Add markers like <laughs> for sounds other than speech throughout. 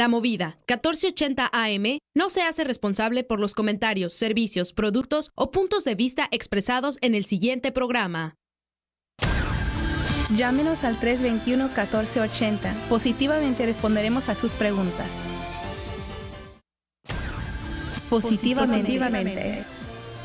La Movida, 1480 AM, no se hace responsable por los comentarios, servicios, productos o puntos de vista expresados en el siguiente programa. Llámenos al 321-1480. Positivamente responderemos a sus preguntas. Positivamente.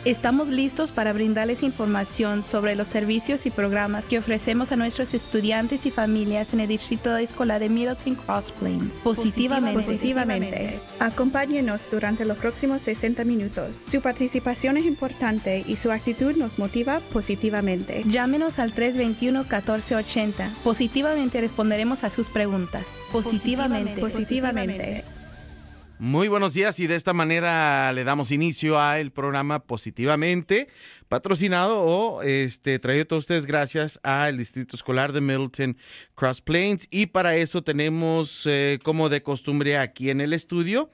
Estamos listos para brindarles información sobre los servicios y programas que ofrecemos a nuestros estudiantes y familias en el Distrito de Escolar de Middleton Cross Plains. Positivamente. Positivamente. Acompáñenos durante los próximos 60 minutos. Su participación es importante y su actitud nos motiva positivamente. Llámenos al 321-1480. Positivamente responderemos a sus preguntas. Positivamente. Positivamente. Muy buenos días y de esta manera le damos inicio a el programa positivamente patrocinado o este traído a todos ustedes gracias al Distrito Escolar de Middleton Cross Plains y para eso tenemos eh, como de costumbre aquí en el estudio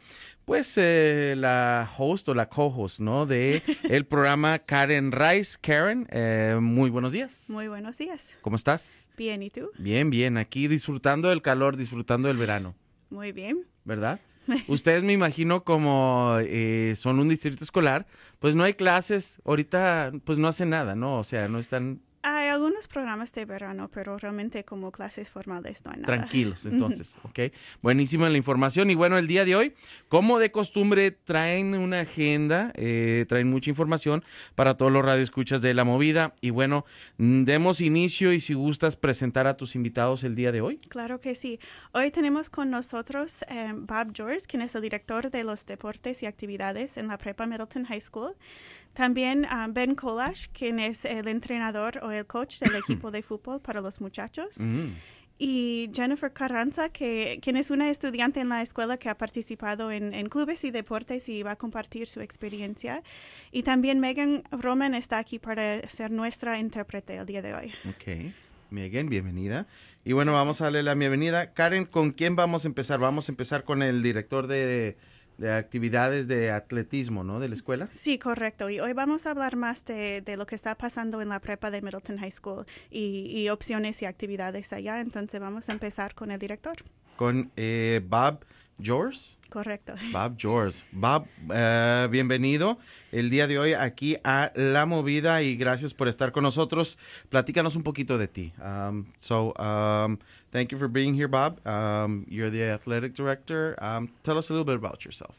pues eh, la host o la co-host, ¿no? De <laughs> el programa Karen Rice. Karen, eh, muy buenos días. Muy buenos días. ¿Cómo estás? Bien, ¿y tú? Bien, bien, aquí disfrutando del calor, disfrutando del verano. Muy bien. ¿Verdad? <laughs> Ustedes me imagino como eh, son un distrito escolar, pues no hay clases, ahorita pues no hacen nada, ¿no? O sea, no están hay algunos programas de verano, pero realmente como clases formales no hay nada. Tranquilos, entonces, ¿ok? Buenísima la información. Y bueno, el día de hoy, como de costumbre, traen una agenda, eh, traen mucha información para todos los radioescuchas de La Movida. Y bueno, mm, demos inicio y si gustas presentar a tus invitados el día de hoy. Claro que sí. Hoy tenemos con nosotros em, Bob George, quien es el director de los deportes y actividades en la Prepa Middleton High School. También ah, Ben Kolash, quien es el entrenador o el coach del <clears throat> equipo de fútbol para los muchachos. Mm. Y Jennifer Carranza, que, quien es una estudiante en la escuela que ha participado en, en, clubes y deportes y va a compartir su experiencia. Y también Megan Roman está aquí para ser nuestra intérprete el día de hoy. Ok. Megan, bienvenida. Y bueno, vamos a darle la bienvenida. Karen, ¿con quién vamos a empezar? Vamos a empezar con el director de, de actividades de atletismo, ¿no? De la escuela. Sí, correcto. Y hoy vamos a hablar más de, lo que está pasando en la prepa de Middleton High School y, opciones y actividades allá. Entonces vamos a empezar con el director. Con eh, Bob George. Correcto. <laughs> Bob George. Bob, eh, bienvenido el día de hoy aquí a La Movida y gracias por estar con nosotros. Platícanos un poquito de ti. Um, so, um, Thank you for being here, Bob. Um, you're the athletic director. Um, tell us a little bit about yourself.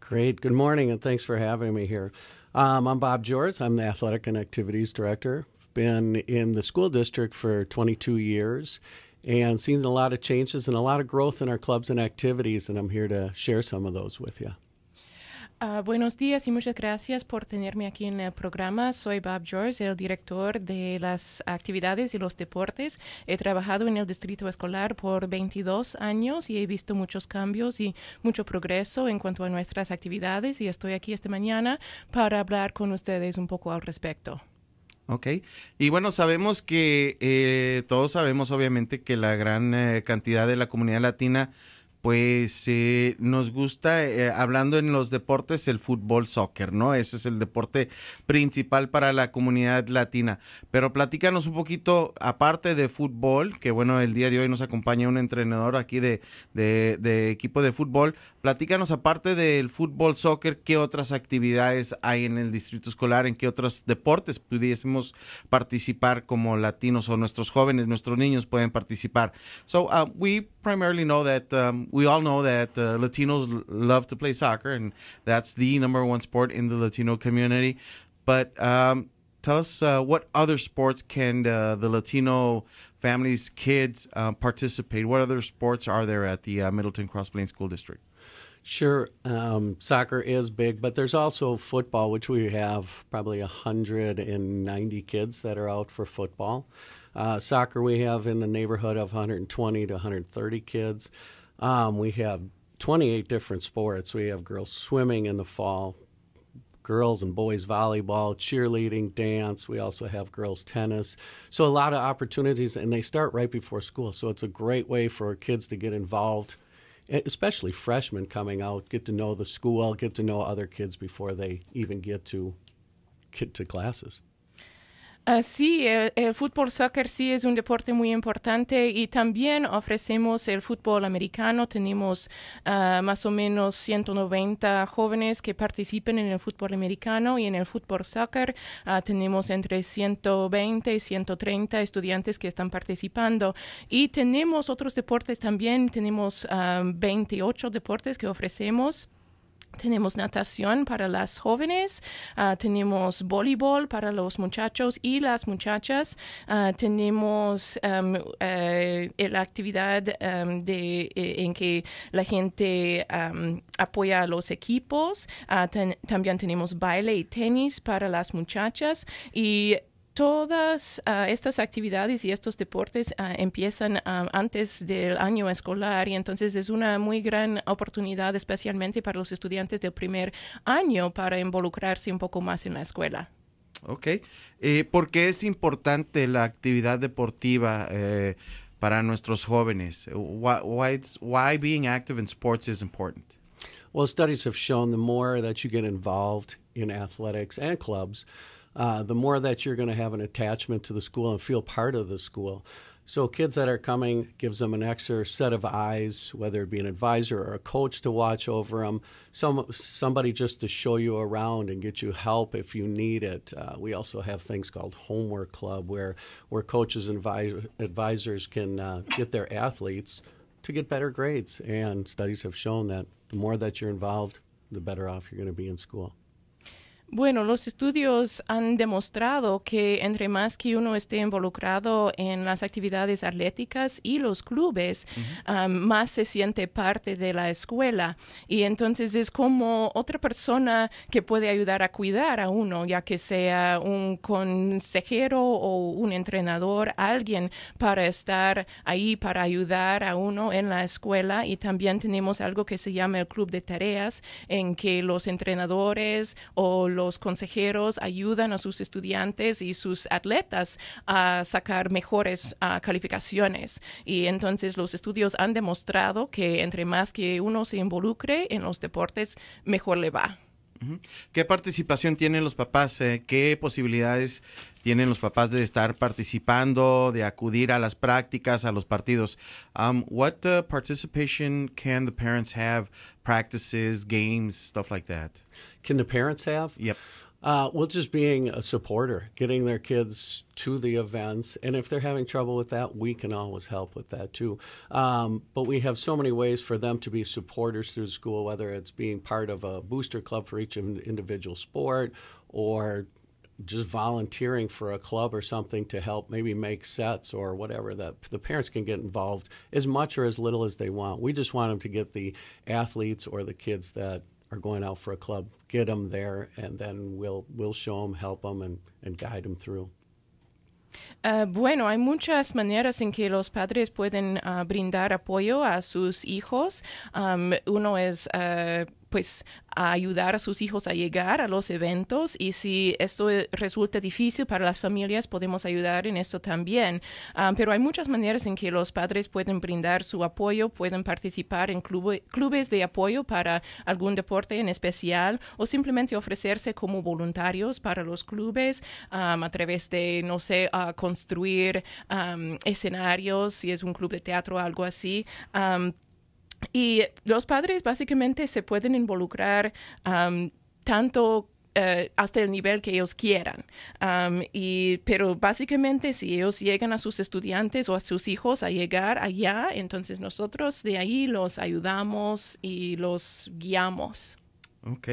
Great. Good morning, and thanks for having me here. Um, I'm Bob Jors. I'm the athletic and activities director. Been in the school district for 22 years and seen a lot of changes and a lot of growth in our clubs and activities, and I'm here to share some of those with you. Ah, buenos días y muchas gracias por tenerme aquí en el programa. Soy Bob George, el director de las actividades y los deportes. He trabajado en el distrito escolar por 22 años y he visto muchos cambios y mucho progreso en cuanto a nuestras actividades y estoy aquí esta mañana para hablar con ustedes un poco al respecto. Ok. Y bueno, sabemos que eh, todos sabemos obviamente que la gran eh, cantidad de la comunidad latina pues eh, nos gusta, eh, hablando en los deportes, el fútbol soccer, ¿no? Ese es el deporte principal para la comunidad latina. Pero platícanos un poquito, aparte de fútbol, que bueno, el día de hoy nos acompaña un entrenador aquí de, de, equipo de fútbol, platícanos aparte del fútbol soccer, ¿qué otras actividades hay en el distrito escolar? ¿En qué otros deportes pudiésemos participar como latinos o nuestros jóvenes, nuestros niños pueden participar? So, uh, we primarily know that... Um, we all know that uh, Latinos love to play soccer, and that's the number one sport in the Latino community. But um, tell us uh, what other sports can uh, the Latino families, kids uh, participate? What other sports are there at the uh, Middleton Cross Plains School District? Sure, um, soccer is big, but there's also football, which we have probably 190 kids that are out for football. Uh, soccer, we have in the neighborhood of 120 to 130 kids. Um, we have 28 different sports. We have girls swimming in the fall, girls and boys volleyball, cheerleading, dance. We also have girls tennis. So a lot of opportunities, and they start right before school. So it's a great way for kids to get involved, especially freshmen coming out, get to know the school, get to know other kids before they even get to get to classes. Ah, sí, eh, el, fútbol soccer sí es un deporte muy importante y también ofrecemos el fútbol americano. Tenemos ah, más o menos 190 jóvenes que participen en el fútbol americano y en el fútbol soccer ah, tenemos entre 120 y 130 estudiantes que están participando. Y tenemos otros deportes también, tenemos 28 deportes que ofrecemos. Tenemos natación para las jóvenes, ah, tenemos voleibol para los muchachos y las muchachas, ah, tenemos eh, la actividad de, e, en que la gente apoya a los equipos, ah, también tenemos baile y tenis para las muchachas y todas ah, estas actividades y estos deportes ah, empiezan ah, antes del año escolar y entonces es una muy gran oportunidad especialmente para los estudiantes del primer año para involucrarse un poco más en la escuela. Ok, eh, ¿por qué es importante la actividad deportiva eh, para nuestros jóvenes? why being active in sports is important? Well, studies have shown the more that you get involved in athletics and clubs, uh, the more that you're going to have an attachment to the school and feel part of the school. So kids that are coming gives them an extra set of eyes, whether it be an advisor or a coach to watch over them, some somebody just to show you around and get you help if you need it. Uh, we also have things called homework club where where coaches and advisor, advisors can uh, get their athletes to get better grades. And studies have shown that the more that you're involved, the better off you're going to be in school. Bueno, los estudios han demostrado que entre más que uno esté involucrado en las actividades atléticas y los clubes, más se siente parte de la escuela. Y entonces es como otra persona que puede ayudar a cuidar a uno, ya que sea un consejero o un entrenador, alguien para estar ahí, para ayudar a uno en la escuela. Y también tenemos algo que se llama el club de tareas, en que los entrenadores o los los consejeros ayudan a sus estudiantes y sus atletas a sacar mejores ah, calificaciones. Y entonces los estudios han demostrado que entre más que uno se involucre en los deportes, mejor le va. ¿Qué participación tienen los papás? Eh, ¿Qué posibilidades tienen los papás de estar participando, de acudir a las prácticas, a los partidos? Um, what uh, participation can the parents have? Practices, games, stuff like that. Can the parents have? Yep. Uh, well, just being a supporter, getting their kids to the events. And if they're having trouble with that, we can always help with that too. Um, but we have so many ways for them to be supporters through school, whether it's being part of a booster club for each individual sport or just volunteering for a club or something to help maybe make sets or whatever that the parents can get involved as much or as little as they want. We just want them to get the athletes or the kids that are going out for a club get them there, and then we'll we'll show them, help them, and and guide them through. Uh, bueno, hay muchas maneras en que los padres pueden uh, brindar apoyo a sus hijos. Um, uno es uh, pues a ayudar a sus hijos a llegar a los eventos y si esto eh, resulta difícil para las familias podemos ayudar en esto también. Ah, pero hay muchas maneras en que los padres pueden brindar su apoyo, pueden participar en clubes clubes de apoyo para algún deporte en especial o simplemente ofrecerse como voluntarios para los clubes ah, a través de, no sé, a construir escenarios, si es un club de teatro o algo así. Y los padres básicamente se pueden involucrar tanto eh, hasta el nivel que ellos quieran. y, pero básicamente si ellos llegan a sus estudiantes o a sus hijos a llegar allá, entonces nosotros de ahí los ayudamos y los guiamos. Ok.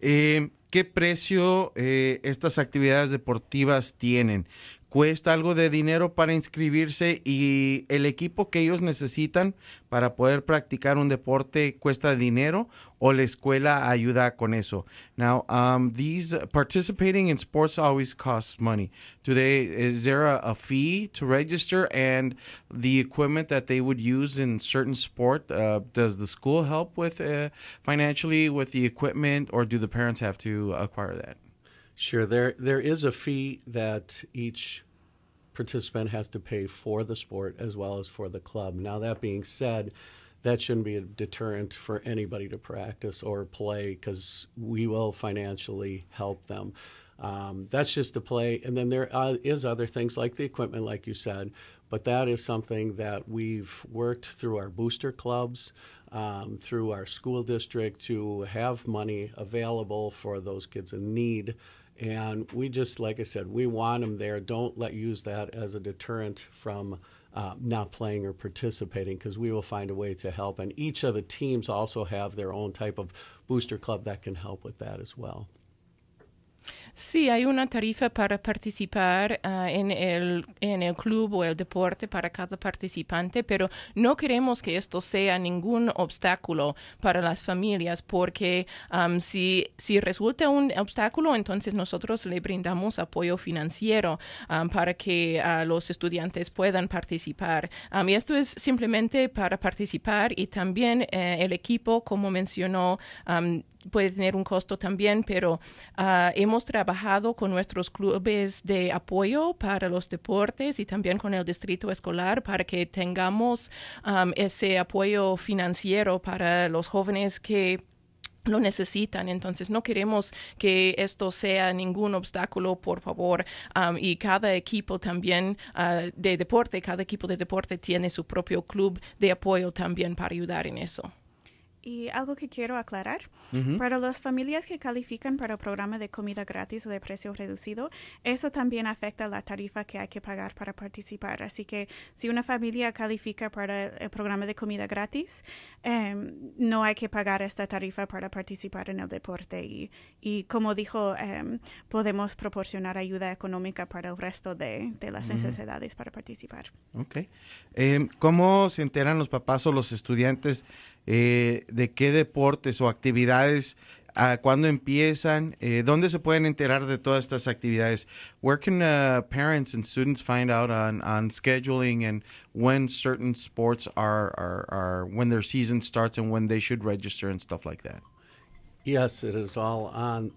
Eh, ¿Qué precio eh, estas actividades deportivas tienen? cuesta algo de dinero para inscribirse y el equipo que ellos necesitan para poder practicar un deporte cuesta dinero o la escuela ayuda con eso. Now, um, these participating in sports always costs money. Today, is there a, a, fee to register and the equipment that they would use in certain sport? Uh, does the school help with uh, financially with the equipment or do the parents have to acquire that? Sure. There there is a fee that each participant has to pay for the sport as well as for the club. Now that being said, that shouldn't be a deterrent for anybody to practice or play because we will financially help them. Um, that's just to play, and then there uh, is other things like the equipment, like you said, but that is something that we've worked through our booster clubs, um, through our school district to have money available for those kids in need and we just, like I said, we want them there. Don't let use that as a deterrent from uh, not playing or participating because we will find a way to help. And each of the teams also have their own type of booster club that can help with that as well. Sí, hay una tarifa para participar ah, en, el, en el club o el deporte para cada participante, pero no queremos que esto sea ningún obstáculo para las familias porque si, si resulta un obstáculo, entonces nosotros le brindamos apoyo financiero para que ah, los estudiantes puedan participar. y esto es simplemente para participar y también eh, el equipo, como mencionó, puede tener un costo también, pero ah, hemos trabajado con nuestros clubes de apoyo para los deportes y también con el distrito escolar para que tengamos ese apoyo financiero para los jóvenes que lo necesitan. Entonces, no queremos que esto sea ningún obstáculo, por favor. y cada equipo también ah, de deporte, cada equipo de deporte tiene su propio club de apoyo también para ayudar en eso. Y algo que quiero aclarar, para las familias que califican para el programa de comida gratis o de precio reducido, eso también afecta la tarifa que hay que pagar para participar. Así que si una familia califica para el programa de comida gratis, em, no hay que pagar esta tarifa para participar en el deporte. Y, como dijo, em, podemos proporcionar ayuda económica para el resto de, las necesidades para participar. Ok. Em, ¿Cómo se enteran los papás o los estudiantes? eh, de qué deportes o actividades, uh, cuándo empiezan, eh, dónde se pueden enterar de todas estas actividades. Where can uh, parents and students find out on, on scheduling and when certain sports are, are, are, when their season starts and when they should register and stuff like that? Yes, it is all on.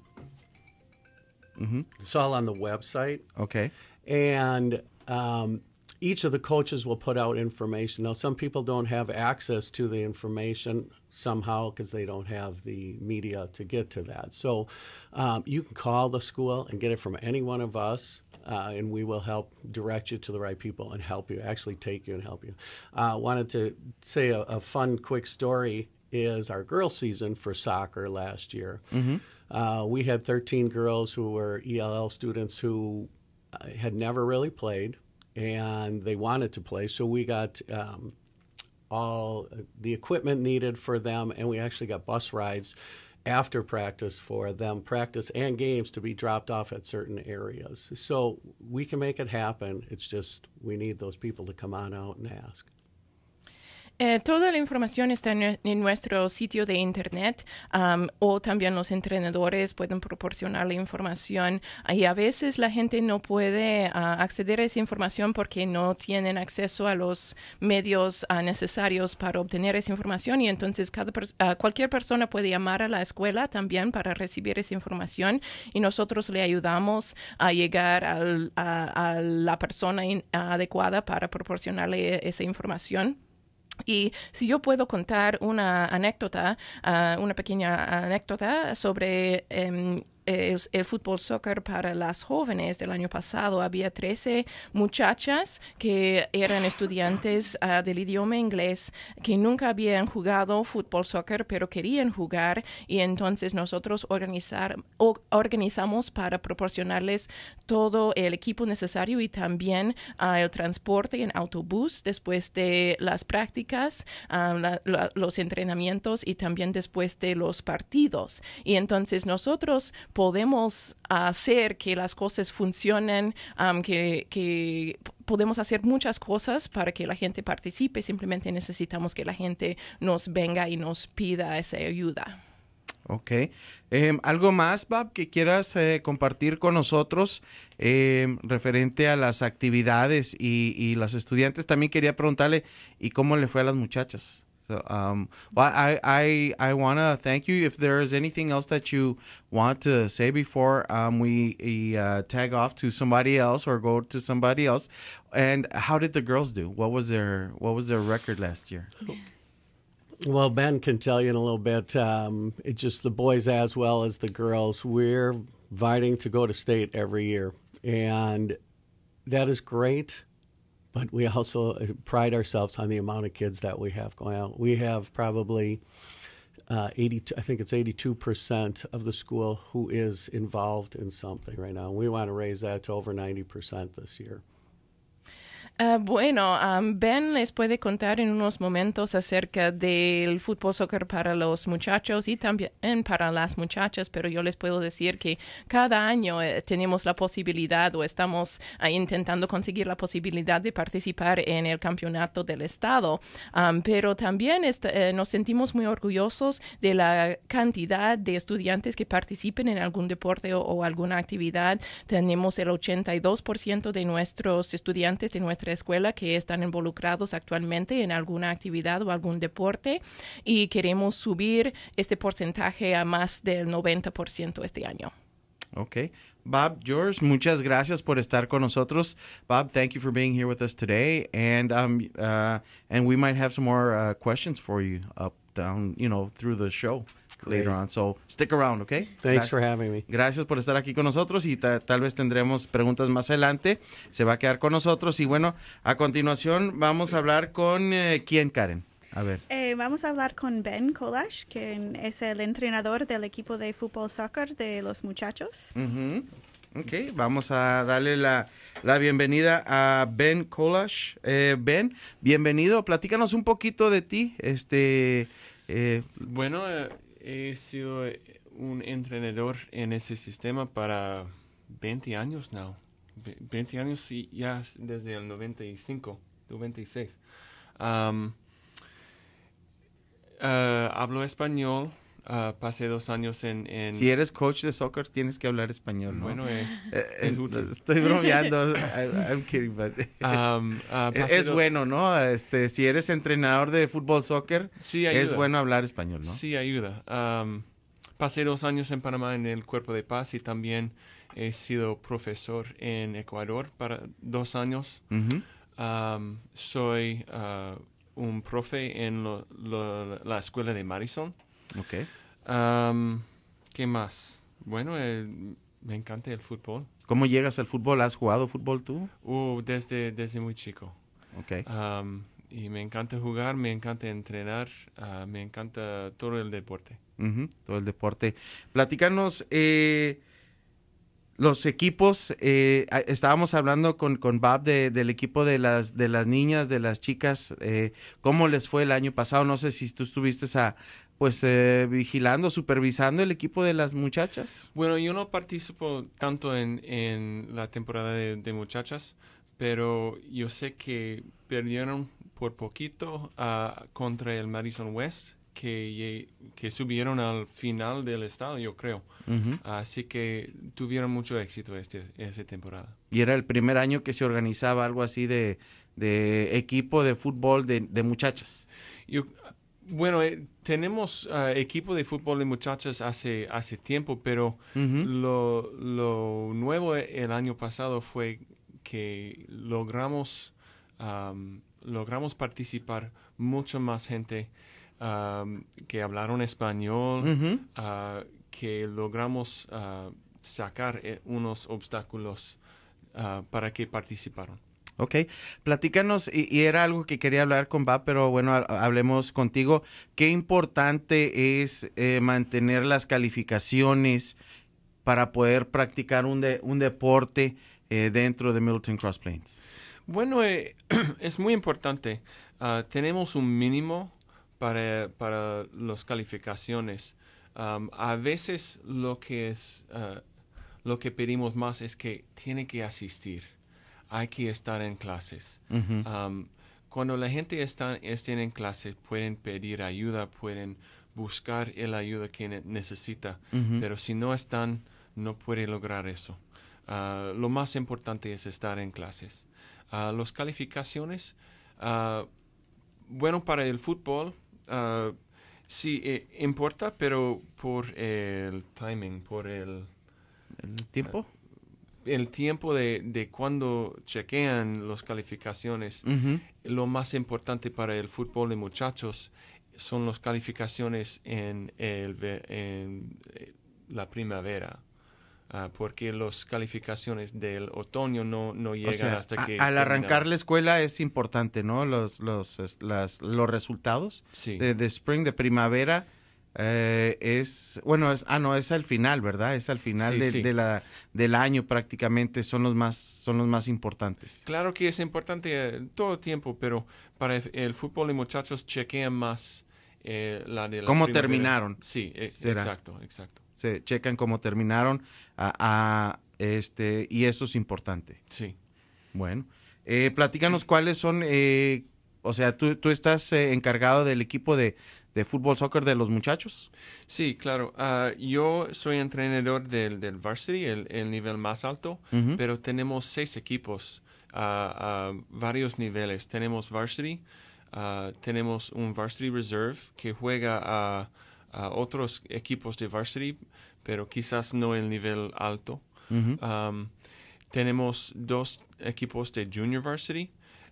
Mm -hmm. It's all on the website. Okay. And um, each of the coaches will put out information. Now, some people don't have access to the information somehow because they don't have the media to get to that. So um, you can call the school and get it from any one of us. Uh, and we will help direct you to the right people and help you actually take you and help you. I uh, wanted to say a, a, fun, quick story is our girls' season for soccer last year. Mm-hmm. Uh, we had 13 girls who were ELL students who uh, had never really played and they wanted to play. So we got um, all the equipment needed for them, and we actually got bus rides after practice for them, practice and games to be dropped off at certain areas. So we can make it happen. It's just we need those people to come on out and ask. Eh, toda la información está en, nuestro sitio de internet o también los entrenadores pueden proporcionar la información y a veces la gente no puede ah, acceder a esa información porque no tienen acceso a los medios ah, necesarios para obtener esa información y entonces cada ah, cualquier persona puede llamar a la escuela también para recibir esa información y nosotros le ayudamos a llegar a, la persona adecuada para proporcionarle esa información. Y si yo puedo contar una anécdota, ah, una pequeña anécdota sobre em, el, fútbol soccer para las jóvenes del año pasado. Había 13 muchachas que eran estudiantes ah, del idioma inglés que nunca habían jugado fútbol soccer, pero querían jugar y entonces nosotros organizar, organizamos para proporcionarles todo el equipo necesario y también ah, el transporte en autobús después de las prácticas, ah, los entrenamientos y también después de los partidos. Y entonces nosotros podemos hacer que las cosas funcionen, que, podemos hacer muchas cosas para que la gente participe, simplemente necesitamos que la gente nos venga y nos pida esa ayuda. Ok. Em, ¿Algo más, Bab, que quieras eh, compartir con nosotros em, referente a las actividades y, las estudiantes? También quería preguntarle, ¿y cómo le fue a las muchachas? So, um, well, I I I want to thank you. If there is anything else that you want to say before um, we uh, tag off to somebody else or go to somebody else, and how did the girls do? What was their What was their record last year? Well, Ben can tell you in a little bit. Um, it's just the boys as well as the girls. We're vying to go to state every year, and that is great but we also uh, pride ourselves on the amount of kids that we have going out. We have probably uh, 80, I think it's 82% of the school who is involved in something right now. We want to raise that to over 90% this year. Ah, bueno, um, Ben les puede contar en unos momentos acerca del fútbol soccer para los muchachos y también para las muchachas, pero yo les puedo decir que cada año eh, tenemos la posibilidad o estamos ah, intentando conseguir la posibilidad de participar en el campeonato del estado, pero también eh, nos sentimos muy orgullosos de la cantidad de estudiantes que participen en algún deporte o, alguna actividad. Tenemos el 82% de nuestros estudiantes de nuestra escuela que están involucrados actualmente en alguna actividad o algún deporte y queremos subir este porcentaje a más del 90% este año. Okay. Bob, George, muchas gracias por estar con nosotros. Bob, thank you for being here with us today, and um, uh, and we might have some more uh, questions for you up down, you know, through the show later on. So stick around, okay? Thanks Gracias. for having me. Gracias por estar aquí con nosotros y tal vez tendremos preguntas más adelante. Se va a quedar con nosotros y bueno, a continuación vamos a hablar con eh, quién, Karen. A ver. Eh, vamos a hablar con Ben Kolash, que es el entrenador del equipo de fútbol soccer de los muchachos. Uh Ok, vamos a darle la, la bienvenida a Ben Kolash. Eh, ben, bienvenido. Platícanos un poquito de ti. Este, bueno, He sido eh, un entrenador en ese sistema para 20 años now. 20 años y ya desde el 95, 96. Um, hablo español, Ah, pasé dos años en, Si eres coach de soccer, tienes que hablar español, ¿no? Bueno, eh, eh, eh, estoy bromeando. es bueno, ¿no? Este, si eres entrenador de fútbol soccer, es bueno hablar español, ¿no? Sí, ayuda. pasé dos años en Panamá en el Cuerpo de Paz y también he sido profesor en Ecuador para dos años. soy ah, un profe en la escuela de Madison. Okay. ¿Qué más? Bueno, me encanta el fútbol. ¿Cómo llegas al fútbol? ¿Has jugado fútbol tú? Uh, desde, desde muy chico. Okay. y me encanta jugar, me encanta entrenar, ah, me encanta todo el deporte. todo el deporte. Platícanos eh, los equipos. Eh, estábamos hablando con, con del equipo de las, de las niñas, de las chicas. Eh, ¿Cómo les fue el año pasado? No sé si tú estuviste a, pues eh, vigilando, supervisando el equipo de las muchachas. Bueno, yo no participo tanto en, la temporada de, muchachas, pero yo sé que perdieron por poquito ah, contra el Madison West, que, que subieron al final del estado, yo creo. Así que tuvieron mucho éxito este, esa temporada. Y era el primer año que se organizaba algo así de, equipo de fútbol de, muchachas. bueno, eh, tenemos ah, equipo de fútbol de muchachas hace, hace tiempo, pero lo, nuevo e, el año pasado fue que logramos, logramos participar mucho más gente que hablaron español, ah, que logramos ah, sacar eh, unos obstáculos para que participaron. Ok, platícanos, y, era algo que quería hablar con Bob, pero bueno, hablemos contigo. ¿Qué importante es eh, mantener las calificaciones para poder practicar un, un deporte eh, dentro de Milton Cross Plains? Bueno, eh, <clears throat> es muy importante. Ah, tenemos un mínimo para, las calificaciones. a veces lo que, es, ah, lo que pedimos más es que tiene que asistir hay que estar en clases. Um, cuando la gente está, en clases, pueden pedir ayuda, pueden buscar la ayuda que necesita, pero si no están, no puede lograr eso. Ah, lo más importante es estar en clases. Ah, las calificaciones, ah, bueno, para el fútbol, sí eh, importa, pero por el timing, por ¿El tiempo? el tiempo de, de cuando chequean las calificaciones, lo más importante para el fútbol de muchachos son las calificaciones en, el, en eh, la primavera. Ah, porque las calificaciones del otoño no, no llegan hasta que... al arrancar la escuela es importante, ¿no? Los, los, las, los resultados de spring, de primavera eh, es, bueno, es, ah, no, es al final, ¿verdad? Es al final de, la, del año prácticamente, son los, más, son los más importantes. Claro que es importante eh, todo el tiempo, pero para el, fútbol de muchachos chequean más eh, la de ¿Cómo terminaron? Sí, e, exacto, exacto. Se checan cómo terminaron a, este, y eso es importante. Sí. Bueno, platícanos cuáles son, o sea, tú estás encargado del equipo de, de fútbol soccer de los muchachos? Sí, claro. Ah, yo soy entrenador del, varsity, el, nivel más alto, pero tenemos seis equipos a varios niveles. Tenemos varsity, ah, tenemos un varsity reserve que juega a, otros equipos de varsity, pero quizás no el nivel alto. tenemos dos equipos de junior varsity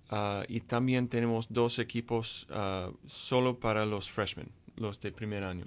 Ah, y también tenemos dos equipos ah, solo para los freshmen, los del primer año.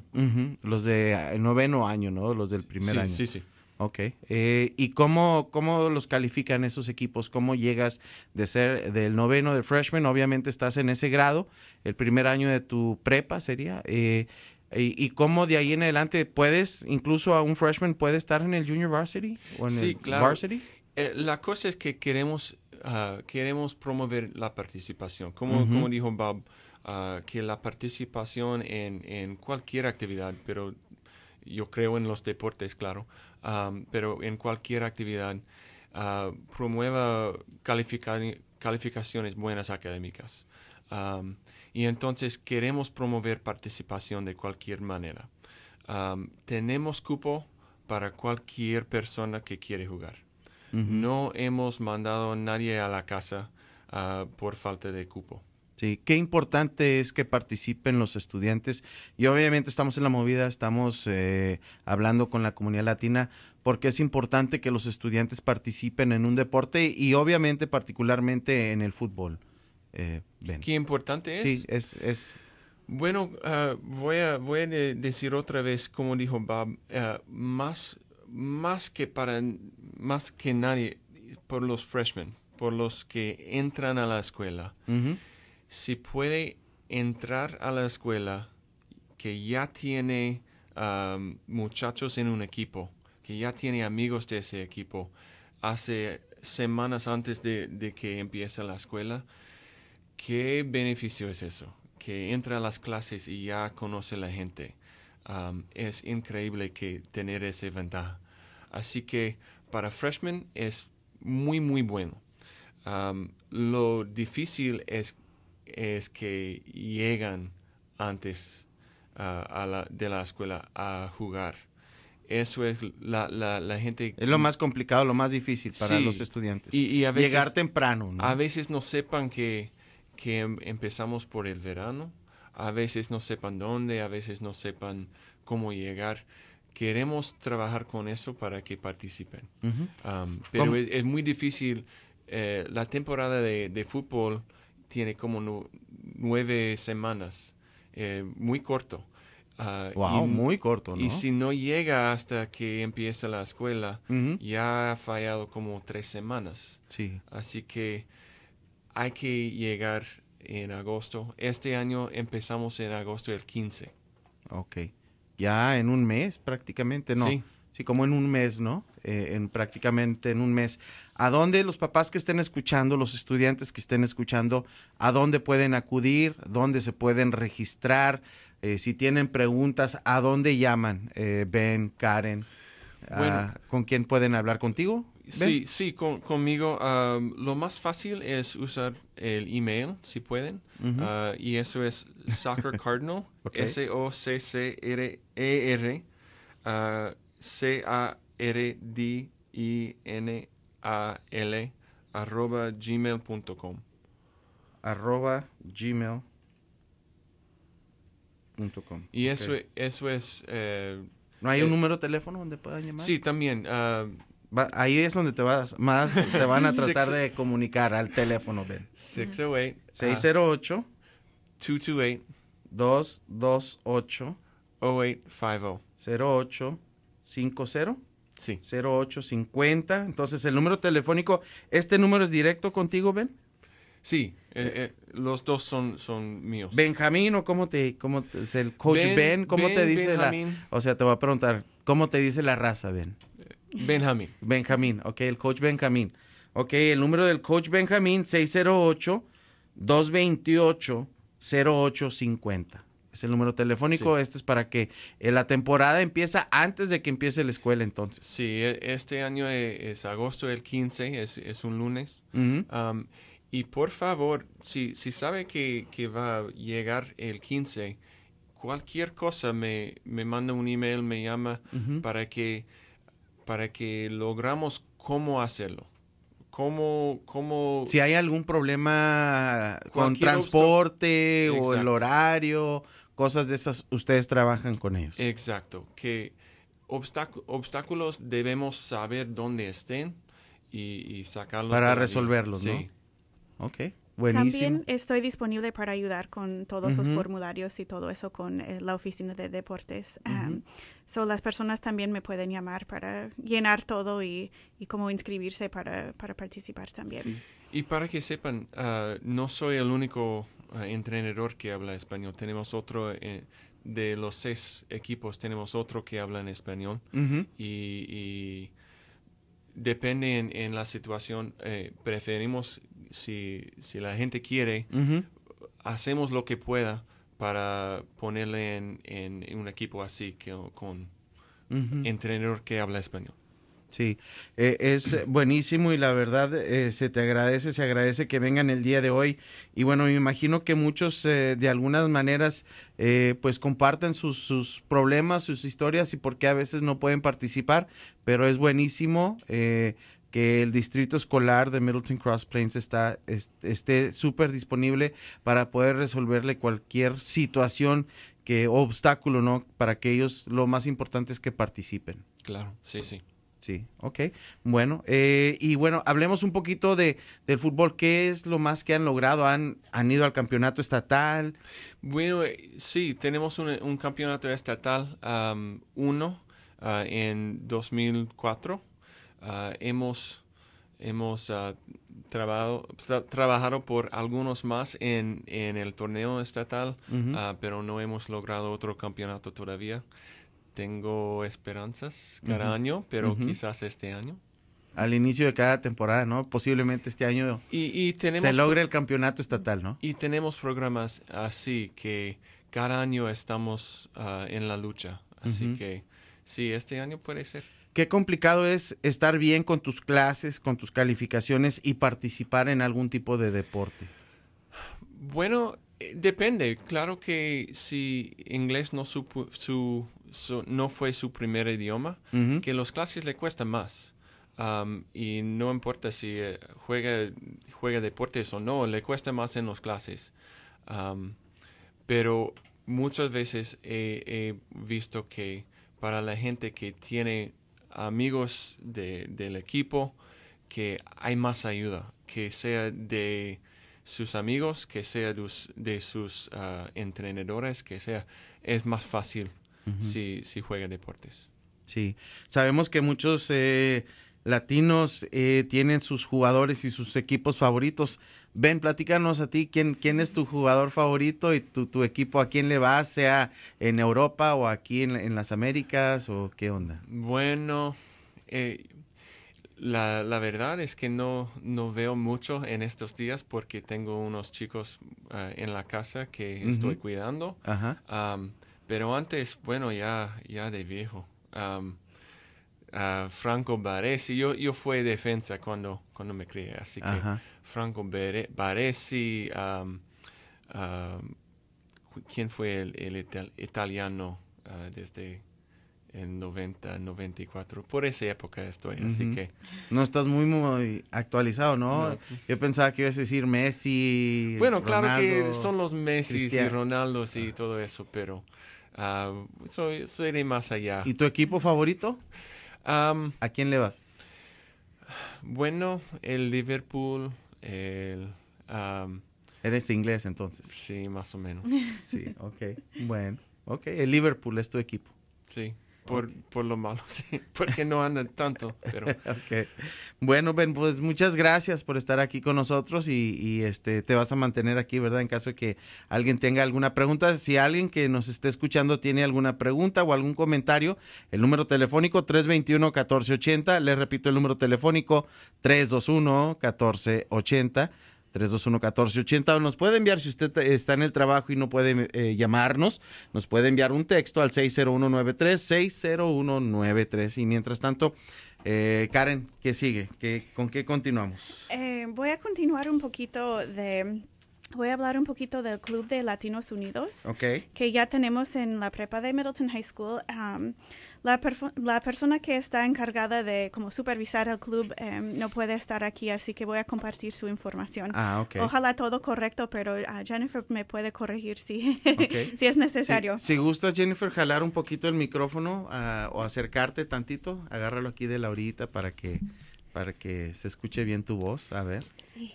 Los de ah, noveno año, ¿no? Los del primer año. Sí, sí. Ok. Eh, ¿Y cómo, cómo los califican esos equipos? ¿Cómo llegas de ser del noveno de freshman? Obviamente estás en ese grado, el primer año de tu prepa sería. Eh, y, y, cómo de ahí en adelante puedes, incluso a un freshman, puede estar en el junior varsity o en sí, el claro. varsity? Eh, la cosa es que queremos Ah, queremos promover la participación. Como, como dijo Bob, ah, que la participación en, cualquier actividad, pero yo creo en los deportes, claro, pero en cualquier actividad, ah, promueva calificaciones buenas académicas. y entonces queremos promover participación de cualquier manera. tenemos cupo para cualquier persona que quiere jugar. No hemos mandado a nadie a la casa ah, por falta de cupo. Sí, qué importante es que participen los estudiantes y obviamente estamos en la movida, estamos eh, hablando con la comunidad latina porque es importante que los estudiantes participen en un deporte y obviamente particularmente en el fútbol. Eh, qué importante es. Sí, es... bueno, ah, voy a decir otra vez, como dijo Bob, ah, más más que para más que nadie por los freshmen, por los que entran a la escuela. Si puede entrar a la escuela que ya tiene muchachos en un equipo, que ya tiene amigos de ese equipo, hace semanas antes de, que empiece la escuela, ¿qué beneficio es eso? Que entra a las clases y ya conoce la gente. es increíble que tener esa ventaja. Así que para freshmen es muy, muy bueno. lo difícil es, es que llegan antes ah, a la, de la escuela a jugar. Eso es la, la, gente... Es lo más complicado, lo más difícil para los estudiantes. Y, a veces, Llegar temprano. A veces no sepan que, que em, empezamos por el verano. A veces no sepan dónde, a veces no sepan cómo llegar queremos trabajar con eso para que participen. Um, pero es, muy difícil. Eh, la temporada de, fútbol tiene como nueve semanas, eh, muy corto. Ah, wow, y, muy corto, ¿no? Y si no llega hasta que empieza la escuela, ya ha fallado como tres semanas. Sí. Así que hay que llegar en agosto. Este año empezamos en agosto el 15. Ok ya en un mes prácticamente, ¿no? Sí. como en un mes, ¿no? Eh, en prácticamente en un mes. ¿A dónde los papás que estén escuchando, los estudiantes que estén escuchando, a dónde pueden acudir, dónde se pueden registrar? Eh, si tienen preguntas, ¿a dónde llaman? Eh, ben, Karen, ah, ¿con quién pueden hablar contigo? Sí, sí, conmigo. lo más fácil es usar el email, si pueden. Ah, y eso es Soccer S-O-C-C-R-E-R, <laughs> -E r ah, c a r d i n a l arroba gmail.com. Arroba gmail.com. Y eso, e, eso es... Eh, ¿No hay un eh, número de teléfono donde puedan llamar? Sí, también. Ah, ahí es donde te vas más, te van a <laughs> tratar de comunicar al teléfono Ben. 608 608 228 228 0850 0850 Sí. 0850. Entonces, el número telefónico, ¿este número es directo contigo, Ben? Sí, eh, eh, los dos son, son míos. Benjamín, o cómo te, cómo es el coach Ben, ¿cómo te dice la, o sea, te voy a preguntar, ¿cómo te dice la raza, Ben? Benjamín. Benjamín, ok, el coach Benjamín. Ok, el número del coach Benjamín, 608-228-0850. Es el número telefónico. Este es para que eh, la temporada empieza antes de que empiece la escuela, entonces. Sí, e, este año eh, es, agosto del 15, es, un lunes. y por favor, si, si sabe que, que, va a llegar el 15, cualquier cosa me, me manda un email, me llama para que para que logramos cómo hacerlo. Cómo, cómo si hay algún problema con transporte o el horario, cosas de esas, ustedes trabajan con ellos. Exacto, que obstáculos debemos saber dónde estén y, y sacarlos. Para resolverlos, ¿no? Sí. Ok. También estoy disponible para ayudar con todos los formularios y todo eso con eh, la oficina de deportes. so las personas también me pueden llamar para llenar todo y, y cómo inscribirse para, para participar también. Y para que sepan, ah, no soy el único ah, entrenador que habla español. Tenemos otro, eh, de los seis equipos, tenemos otro que habla en español. y, y depende en, la situación. Eh, preferimos, si, si, la gente quiere, hacemos lo que pueda para ponerle en, en, un equipo así, que, con entrenador que habla español. Sí, eh, es buenísimo y la verdad eh, se te agradece, se agradece que vengan el día de hoy. Y bueno, me imagino que muchos eh, de algunas maneras pues comparten sus, problemas, sus historias y por qué a veces no pueden participar, pero es buenísimo que el distrito escolar de Middleton Cross Plains está, esté súper disponible para poder resolverle cualquier situación que obstáculo, ¿no? Para que ellos lo más importante es que participen. Claro, sí, sí. Sí, ok. Bueno, eh, y bueno, hablemos un poquito de, del fútbol. ¿Qué es lo más que han logrado? ¿Han, han ido al campeonato estatal? Bueno, eh, sí, tenemos un, campeonato estatal um, uno uh, en 2004. Uh, hemos hemos uh, trabajado pues, trabajado por algunos más en, en el torneo estatal, pero no hemos logrado otro campeonato todavía tengo esperanzas cada año, pero quizás este año. Al inicio de cada temporada, ¿no? Posiblemente este año y, se logre el campeonato estatal, ¿no? Y tenemos programas así que cada año estamos ah, en la lucha. Así que sí, este año puede ser. Qué complicado es estar bien con tus clases, con tus calificaciones y participar en algún tipo de deporte. Bueno, eh, depende. Claro que si inglés no su no fue su primer idioma, que en los clases le cuesta más. y no importa si eh, juega, juega deportes o no, le cuesta más en los clases. pero muchas veces he, visto que para la gente que tiene amigos del equipo, que hay más ayuda, que sea de sus amigos, que sea de sus, ah, entrenadores, que sea, es más fácil si, si juegan deportes. Sí, sabemos que muchos eh, latinos eh, tienen sus jugadores y sus equipos favoritos. Ven, platícanos a ti quién, quién es tu jugador favorito y tu, tu equipo, a quién le va, sea en Europa o aquí en, las Américas o qué onda. Bueno, eh, la, la, verdad es que no, no veo mucho en estos días porque tengo unos chicos en la casa que estoy cuidando. Ajá. Pero antes, bueno, ya, ya de viejo, Franco Baresi, yo, yo fui defensa cuando, cuando me crié, así que Franco Baresi, ¿quién fue el, el italiano ah, desde el 90, 94. Por esa época estoy, así que... No estás muy, muy actualizado, ¿no? Yo pensaba que ibas a decir Messi. Bueno, claro que son los Messi y Ronaldo y ah. todo eso, pero Ah, soy, soy de más allá. ¿Y tu equipo favorito? ¿A quién le vas? Bueno, el Liverpool, el... Um, Eres inglés entonces. Sí, más o menos. Sí, ok. Bueno, okay El Liverpool es tu equipo. Sí por, lo malo, <laughs> sí, porque no andan tanto. Pero. <laughs> Bueno, Ben, pues muchas gracias por estar aquí con nosotros y, este te vas a mantener aquí, ¿verdad? En caso de que alguien tenga alguna pregunta, si alguien que nos esté escuchando tiene alguna pregunta o algún comentario, el número telefónico 321-1480, le repito el número telefónico 321-1480. 321-1480. Nos puede enviar, si usted está en el trabajo y no puede eh, llamarnos, nos puede enviar un texto al 60193, 60193. Y mientras tanto, eh, Karen, ¿qué sigue? ¿Qué, ¿Con qué continuamos? Eh, voy a continuar un poquito de voy a hablar un poquito del Club de Latinos Unidos, que ya tenemos en la prepa de Middleton High School. la, persona que está encargada de como supervisar el club em, no puede estar aquí, así que voy a compartir su información. Ah, Ojalá todo correcto, pero ah, Jennifer me puede corregir si, <laughs> si es necesario. Si, gustas, Jennifer, jalar un poquito el micrófono ah, o acercarte tantito, agárralo aquí de la orillita para que, para que se escuche bien tu voz. A ver.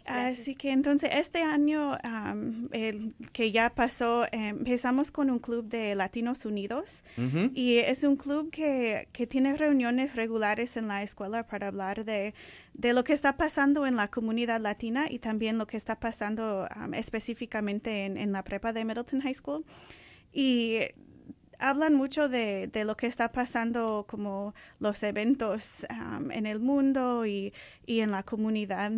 Así que entonces este año que ya pasó, empezamos con un club de Latinos Unidos y es un club que, tiene reuniones regulares en la escuela para hablar de, lo que está pasando en la comunidad latina y también lo que está pasando específicamente en, la prepa de Middleton High School. Y hablan mucho de, lo que está pasando como los eventos en el mundo y, y en la comunidad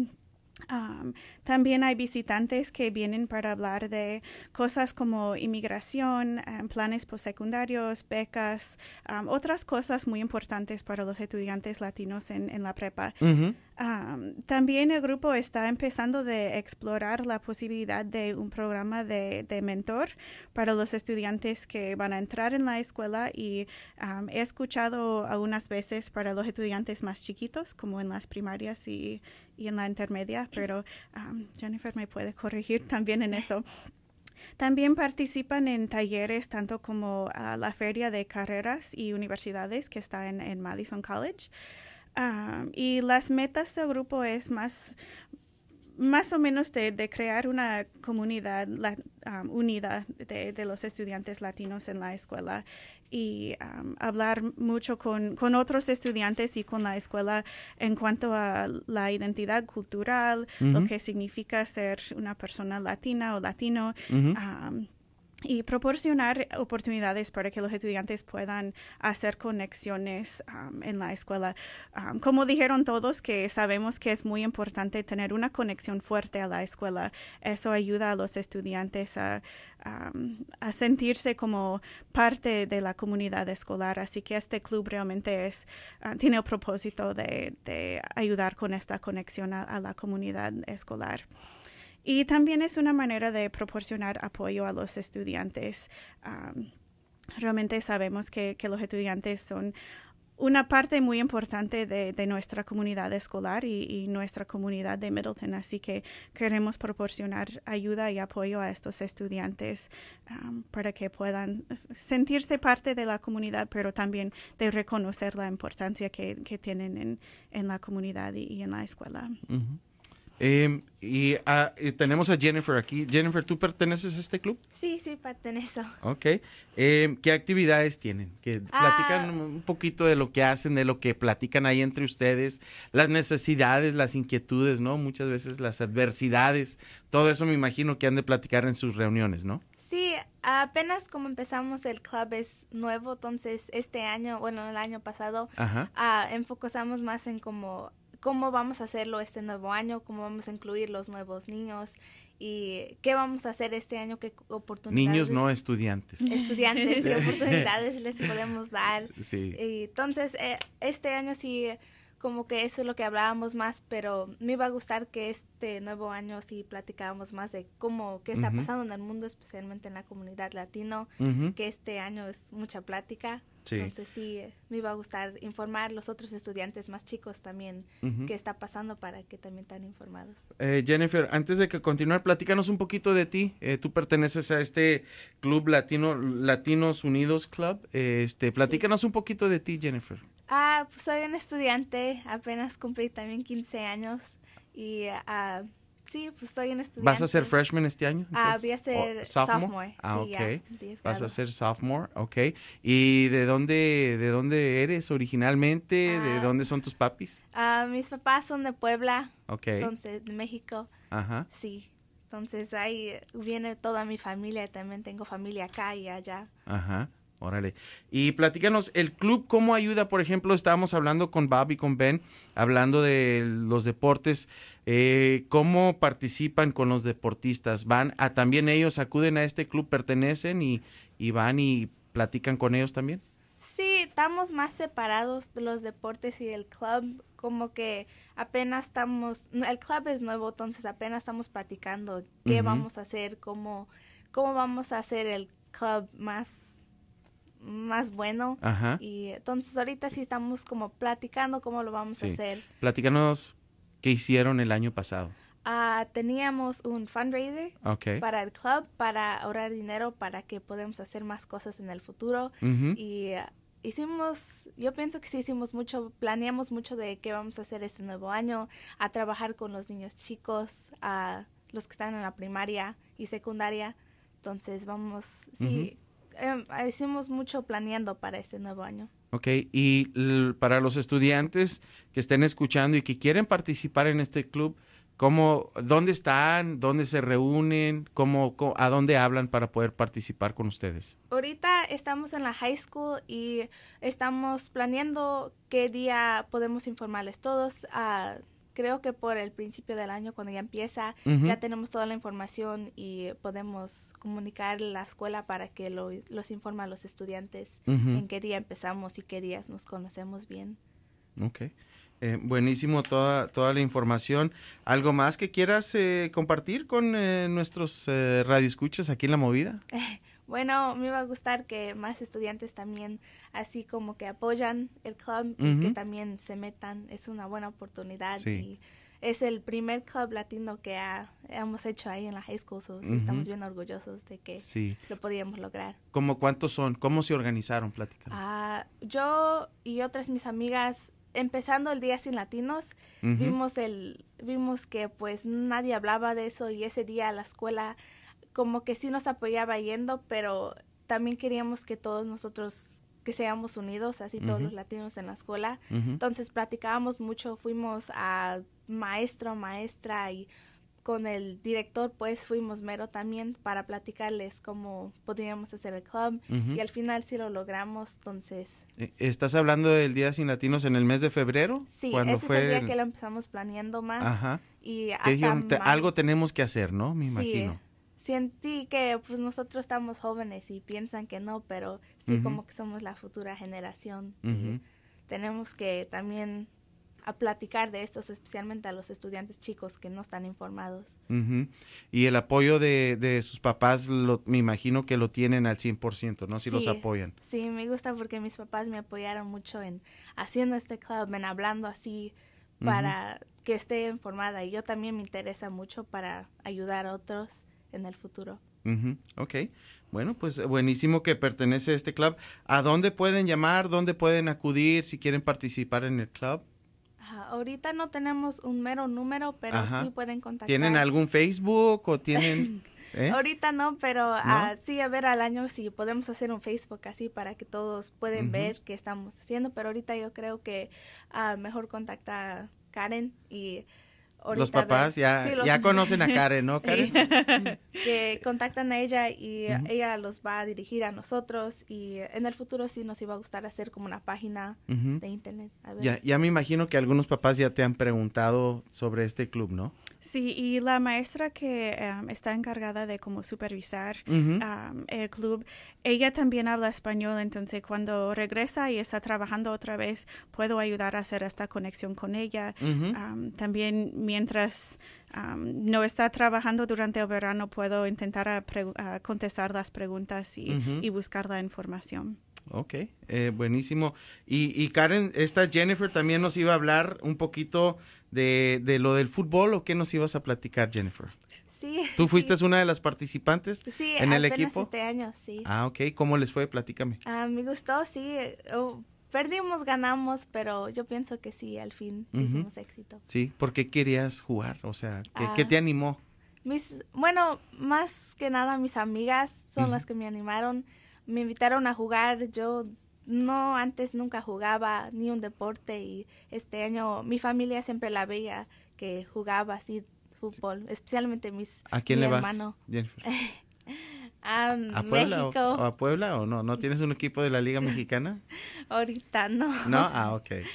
también hay visitantes que vienen para hablar de cosas como inmigración, em, planes postsecundarios, becas, otras cosas muy importantes para los estudiantes latinos en, la prepa también el grupo está empezando de explorar la posibilidad de un programa de, mentor para los estudiantes que van a entrar en la escuela y he escuchado algunas veces para los estudiantes más chiquitos, como en las primarias y, en la intermedia, pero Jennifer me puede corregir también en eso. También participan en talleres tanto como la feria de carreras y universidades que está en Madison College y las metas del grupo es más, más o menos de, crear una comunidad unida de, los estudiantes latinos en la escuela y hablar mucho con, otros estudiantes y con la escuela en cuanto a la identidad cultural, lo que significa ser una persona latina o latino y proporcionar oportunidades para que los estudiantes puedan hacer conexiones um, en la escuela. Um, como dijeron todos, que sabemos que es muy importante tener una conexión fuerte a la escuela. Eso ayuda a los estudiantes a, um, sentirse como parte de la comunidad escolar. Así que este club realmente uh, tiene el propósito de, ayudar con esta conexión a la comunidad escolar. Y también es una manera de proporcionar apoyo a los estudiantes. realmente sabemos que, los estudiantes son una parte muy importante de, nuestra comunidad escolar y, nuestra comunidad de Middleton, así que queremos proporcionar ayuda y apoyo a estos estudiantes para que puedan sentirse parte de la comunidad, pero también de reconocer la importancia que, tienen en, la comunidad y, en la escuela. Em, ah, y, tenemos a Jennifer aquí. Jennifer, ¿tú perteneces a este club? Sí, sí, pertenezco. Ok. Em, ¿Qué actividades tienen? Que platican ah. un poquito de lo que hacen, de lo que platican ahí entre ustedes, las necesidades, las inquietudes, ¿no? Muchas veces las adversidades. Todo eso me imagino que han de platicar en sus reuniones, ¿no? Sí, apenas como empezamos el club es nuevo, entonces este año, bueno, el año pasado, uh, enfocamos más en como cómo vamos a hacerlo este nuevo año, cómo vamos a incluir los nuevos niños y qué vamos a hacer este año, qué oportunidades. Niños no estudiantes. Estudiantes, qué <laughs> oportunidades les podemos dar. Sí. Y entonces, eh, este año sí, como que eso es lo que hablábamos más, pero me iba a gustar que este este nuevo año sí platicábamos más de cómo, qué está pasando en el mundo, especialmente en la comunidad latino, que este año es mucha plática. Sí. Entonces sí, me iba a gustar informar los otros estudiantes más chicos también que qué está pasando para que también estén informados. Eh, Jennifer, antes de que continuar, platícanos un poquito de ti. Eh, tú perteneces a este club latino, Latinos Unidos Club. este, platícanos un poquito de ti, Jennifer. Ah, pues soy un estudiante, apenas cumplí también 15 años. Y ah, sí, pues estoy en estudiante. ¿Vas a ser freshman este año? Ah, voy a ser sophomore? sí, ah, Vas a ser sophomore, ok. ¿Y de dónde, de dónde eres originalmente? ¿De dónde son tus papis? mis papás son de Puebla. Ok. Entonces, de México. Ajá. Sí. Entonces ahí viene toda mi familia, también tengo familia acá y allá. Ajá. Órale. Y platícanos, ¿el club cómo ayuda? Por ejemplo, estábamos hablando con Bob y con Ben, hablando de los deportes. Eh, ¿Cómo participan con los deportistas? ¿Van a también ellos acuden a este club, pertenecen y, van y platican con ellos también? Sí, estamos más separados de los deportes y del club. Como que apenas estamos, el club es nuevo, entonces apenas estamos platicando qué vamos a hacer, cómo, cómo vamos a hacer el club más más bueno. Ajá. Y entonces ahorita sí estamos como platicando cómo lo vamos a hacer. Platícanos qué hicieron el año pasado. Ah, teníamos un fundraiser para el club para ahorrar dinero para que podamos hacer más cosas en el futuro y ah, hicimos, yo pienso que sí hicimos mucho, planeamos mucho de qué vamos a hacer este nuevo año, a trabajar con los niños chicos, a los que están en la primaria y secundaria. Entonces vamos, sí, eh, hicimos mucho planeando para este nuevo año. Ok, y para los estudiantes que estén escuchando y que quieren participar en este club, ¿cómo, ¿dónde están? ¿Dónde se reúnen? ¿Cómo, a dónde hablan para poder participar con ustedes? Ahorita estamos en la high school y estamos planeando qué día podemos informarles todos. a creo que por el principio del año, cuando ya empieza, ya tenemos toda la información y podemos comunicar la escuela para que los informe a los estudiantes en qué día empezamos y qué días nos conocemos bien. Ok. Eh, buenísimo toda, toda la información. ¿Algo más que quieras eh, compartir con eh, nuestros radioescuchas aquí en La Movida? <laughs> bueno, me iba a gustar que más estudiantes también así como que apoyan el club y que también se metan. Es una buena oportunidad y es el primer club latino que hemos hecho ahí en la high school. Estamos bien orgullosos de que sí. lo podíamos lograr. ¿Cómo cuántos son? ¿Cómo se organizaron? Plática. Ah, yo y otras mis amigas empezando el día sin latinos vimos el vimos que pues nadie hablaba de eso y ese día la escuela como que sí nos apoyaba yendo, pero también queríamos que todos nosotros que seamos unidos, así todos los latinos en la escuela. Entonces platicábamos mucho, fuimos a maestro, maestra y con el director pues fuimos mero también para platicarles cómo podríamos hacer el club y al final sí lo logramos, entonces... Eh, ¿Estás hablando del Día Sin Latinos en el mes de febrero? Sí, fue es el día que lo empezamos planeando más. Ajá. Y algo tenemos que hacer, ¿no? Me imagino sentí que pues nosotros estamos jóvenes y piensan que no, pero sí como que somos la futura generación. Tenemos que también a platicar de estos, especialmente a los estudiantes chicos que no están informados. Y el apoyo de, sus papás, lo, me imagino que lo tienen al 100%, ¿no? Si los apoyan. Sí, me gusta porque mis papás me apoyaron mucho en haciendo este club, en hablando así para que esté informada. Y yo también me interesa mucho para ayudar a otros en el futuro. Ok, bueno, pues eh, buenísimo que pertenece a este club. ¿A dónde pueden llamar? ¿Dónde pueden acudir si quieren participar en el club? Ahorita no tenemos un mero número, pero sí pueden contactar. ¿Tienen algún Facebook o tienen...? <laughs> Eh? Ahorita no, pero ah, sí, a ver al año si podemos hacer un Facebook así para que todos pueden ver qué estamos haciendo, pero ahorita yo creo que ah, mejor contacta a Karen y los papás ya, <laughs> conocen a Karen, ¿no, Karen? <laughs> que contactan a ella y ella los va a dirigir a nosotros y en el futuro sí nos iba a gustar hacer como una página de internet. Ya, ya me imagino que algunos papás ya te han preguntado sobre este club, ¿no? Sí, y la maestra que em, está encargada de como supervisar el club, ella también habla español, entonces cuando regresa y está trabajando otra vez, puedo ayudar a hacer esta conexión con ella. también mientras no está trabajando durante el verano, puedo intentar contestar las preguntas y buscar la información. Ok, eh, buenísimo. Y, y, Karen, esta Jennifer también nos iba a hablar un poquito de, de lo del fútbol o qué nos ibas a platicar, Jennifer. Sí. ¿Tú fuiste una de las participantes sí, en el equipo? este año, sí. Ah, ok. ¿Cómo les fue? Platícame. Ah, me gustó, sí. Eh, oh, perdimos, ganamos, pero yo pienso que sí, al fin sí hicimos éxito. Sí, ¿por qué querías jugar? O sea, ¿qué, ¿qué ah, te animó? Mis, bueno, más que nada mis amigas son las que me animaron me invitaron a jugar. Yo no antes nunca jugaba ni un deporte y este año mi familia siempre la veía que jugaba así fútbol, especialmente mis ¿A quién le hermano. vas? <laughs> a, Puebla México. O, a Puebla o no? ¿No tienes un equipo de la Liga Mexicana? <laughs> Ahorita no. No, ah, ok.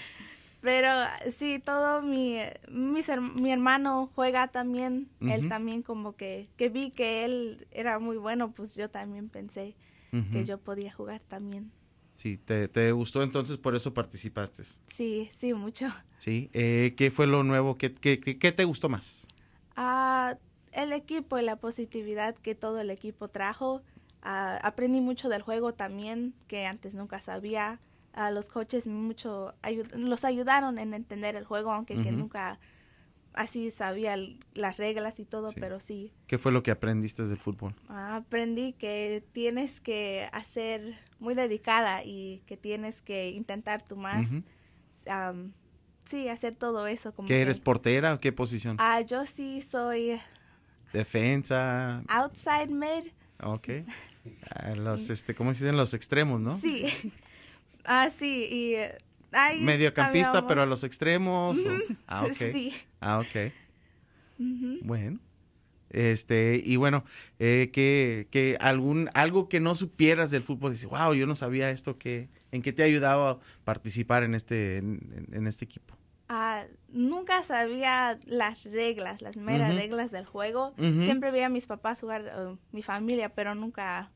Pero sí, todo mi, mi hermano juega también, él también como que, que vi que él era muy bueno, pues yo también pensé, que yo podía jugar también. Sí, te, te, gustó entonces, por eso participaste. Sí, sí, mucho. <laughs> Sí, eh, ¿qué fue lo nuevo? ¿Qué, qué, te gustó más? Ah, el equipo y la positividad que todo el equipo trajo. Ah, aprendí mucho del juego también, que antes nunca sabía. A ah, los coaches mucho los ayudaron en entender el juego, aunque que nunca así sabía las reglas y todo, pero sí. ¿Qué fue lo que aprendiste del fútbol? Ah, aprendí que tienes que hacer muy dedicada y que tienes que intentar tú más. sí, hacer todo eso. Como que, eres portera o qué posición? Ah, yo sí soy... Defensa. Outside mid. Ok. <laughs> los, este, ¿Cómo se dicen los extremos, no? Sí. <laughs> ah, sí, y Mediocampista, pero a los extremos. Ah, <laughs> sí. Ah, ok. Bueno. Este, y bueno, eh, que, que, algún, algo que no supieras del fútbol, dices, wow, yo no sabía esto, que, ¿en qué te ha ayudado a participar en este, en, este equipo? Ah, nunca sabía las reglas, las meras reglas del juego. Siempre veía a mis papás jugar, mi familia, pero nunca,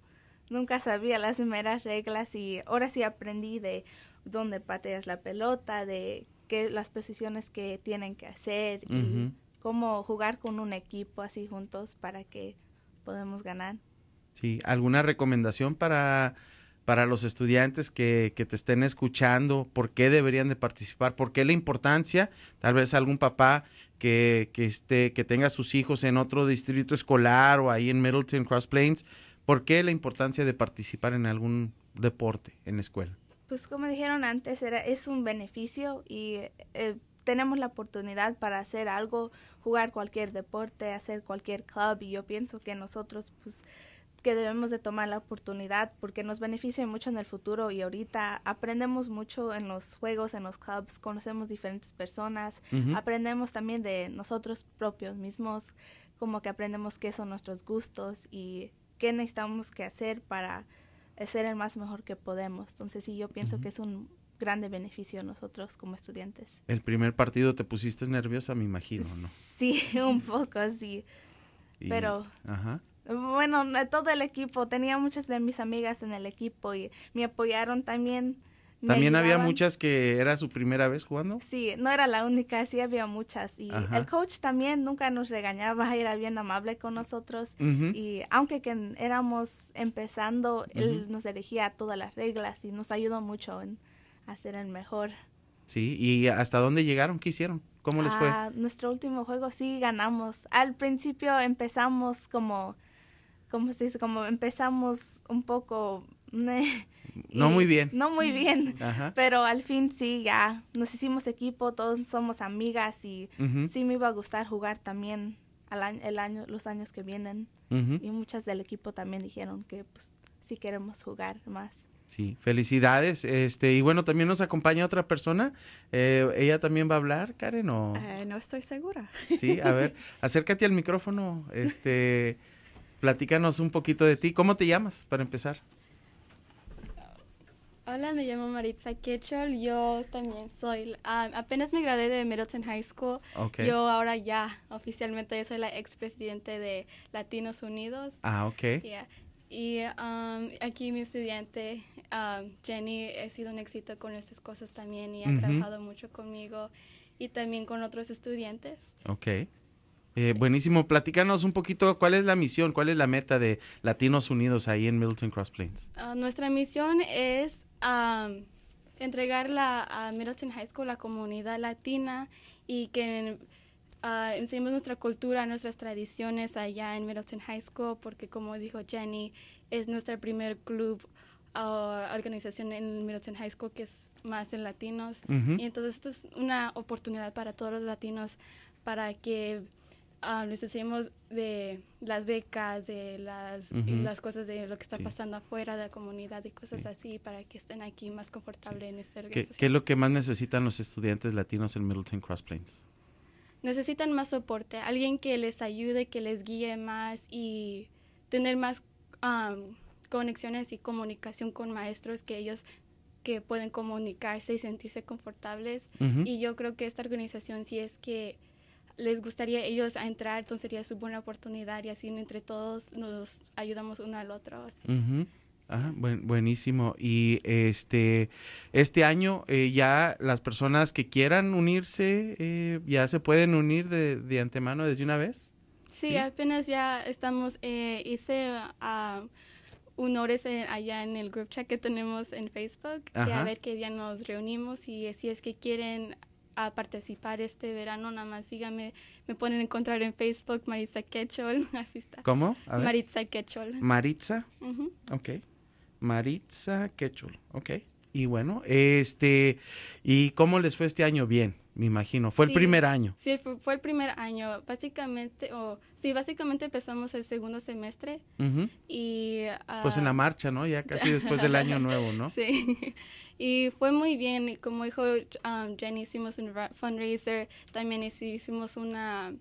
nunca sabía las meras reglas y ahora sí aprendí de dónde pateas la pelota, de qué las posiciones que tienen que hacer y cómo jugar con un equipo así juntos para que podamos ganar. Sí, ¿alguna recomendación para, para los estudiantes que, te estén escuchando? ¿Por qué deberían de participar? ¿Por qué la importancia? Tal vez algún papá que, que, esté, que tenga sus hijos en otro distrito escolar o ahí en Middleton Cross Plains, ¿por qué la importancia de participar en algún deporte en escuela? Pues como dijeron antes, era, es un beneficio y eh, eh, tenemos la oportunidad para hacer algo, jugar cualquier deporte, hacer cualquier club y yo pienso que nosotros pues que debemos de tomar la oportunidad porque nos beneficia mucho en el futuro y ahorita aprendemos mucho en los juegos, en los clubs, conocemos diferentes personas, aprendemos también de nosotros propios mismos, como que aprendemos qué son nuestros gustos y qué necesitamos que hacer para ser el más mejor que podemos. Entonces sí, yo pienso que es un grande beneficio a nosotros como estudiantes. El primer partido te pusiste nerviosa, me imagino, ¿no? Sí, <laughs> un poco, sí. Pero ajá. bueno, todo el equipo, tenía muchas de mis amigas en el equipo y me apoyaron también también había muchas que era su primera vez jugando. Sí, no era la única, sí había muchas. Y el coach también nunca nos regañaba, <laughs> era bien amable con nosotros. Y aunque que éramos empezando, él nos elegía todas las reglas y nos ayudó mucho en hacer el mejor. Sí, ¿y hasta dónde llegaron? ¿Qué hicieron? ¿Cómo les fue? Ah, nuestro último juego sí ganamos. Al principio empezamos como, ¿cómo se dice? Como empezamos un poco... <laughs> No muy bien. No muy bien. Pero al fin sí, ya nos hicimos equipo, todos somos amigas y sí me iba a gustar jugar también el año, los años que vienen. Y muchas del equipo también dijeron que pues sí queremos jugar más. Sí, felicidades. Este, y bueno, también nos acompaña otra persona. Eh, ¿Ella también va a hablar, Karen? O... Eh, no estoy segura. Sí, a ver, <laughs> acércate al micrófono. Este, platícanos un poquito de ti. ¿Cómo te llamas para empezar? Hola, me llamo Maritza Ketchol. Yo también soy, ah, apenas me gradué de Middleton High School. Yo ahora ya oficialmente soy la expresidente de Latinos Unidos. Ah, ok. Y um, aquí mi estudiante um, Jenny ha sido un éxito con estas cosas también y ha trabajado mucho conmigo y también con otros estudiantes. Ok. Eh, buenísimo, platícanos un poquito cuál es la misión, cuál es la meta de Latinos Unidos ahí en Middleton Cross Plains. Ah, nuestra misión es um, entregarla a Middleton High School, la comunidad latina, y que uh, enseñemos nuestra cultura, nuestras tradiciones allá en Middleton High School, porque como dijo Jenny, es nuestro primer club o uh, organización en Middleton High School que es más en latinos. Y entonces esto es una oportunidad para todos los latinos para que Ah, necesitamos de las becas, de las, cosas de lo que está pasando afuera de la comunidad y cosas así para que estén aquí más confortables en esta organización. ¿Qué, es lo que más necesitan los estudiantes latinos en Middleton Cross Plains? Necesitan más soporte, alguien que les ayude, que les guíe más y tener más conexiones y comunicación con maestros que ellos que pueden comunicarse y sentirse confortables. Y yo creo que esta organización sí es que les gustaría ellos a entrar, entonces sería su buena oportunidad y así entre todos nos ayudamos uno al otro. Ah, buenísimo. Y este, este año eh, ya las personas que quieran unirse eh, ya se pueden unir de, antemano desde una vez. Sí, apenas ya estamos, eh, hice un ah, honores allá en el group chat que tenemos en Facebook, a ver qué día nos reunimos y si es que quieren a participar este verano, nada más síganme, me pueden encontrar en Facebook, Maritza Quechol, <laughs> así está. ¿Cómo? Maritza Quechol. Maritza. Ok. Maritza Quechol, ok. Y bueno, este, ¿y cómo les fue este año? Bien, me imagino. Fue el primer año. Sí, fue, el primer año. Básicamente, o sí, básicamente empezamos el segundo semestre. Y. Ah, pues en la marcha, ¿no? Ya casi después del año <laughs> nuevo, ¿no? Sí. <laughs> Y fue muy bien. Como dijo um, Jenny, hicimos un fundraiser. También hicimos una.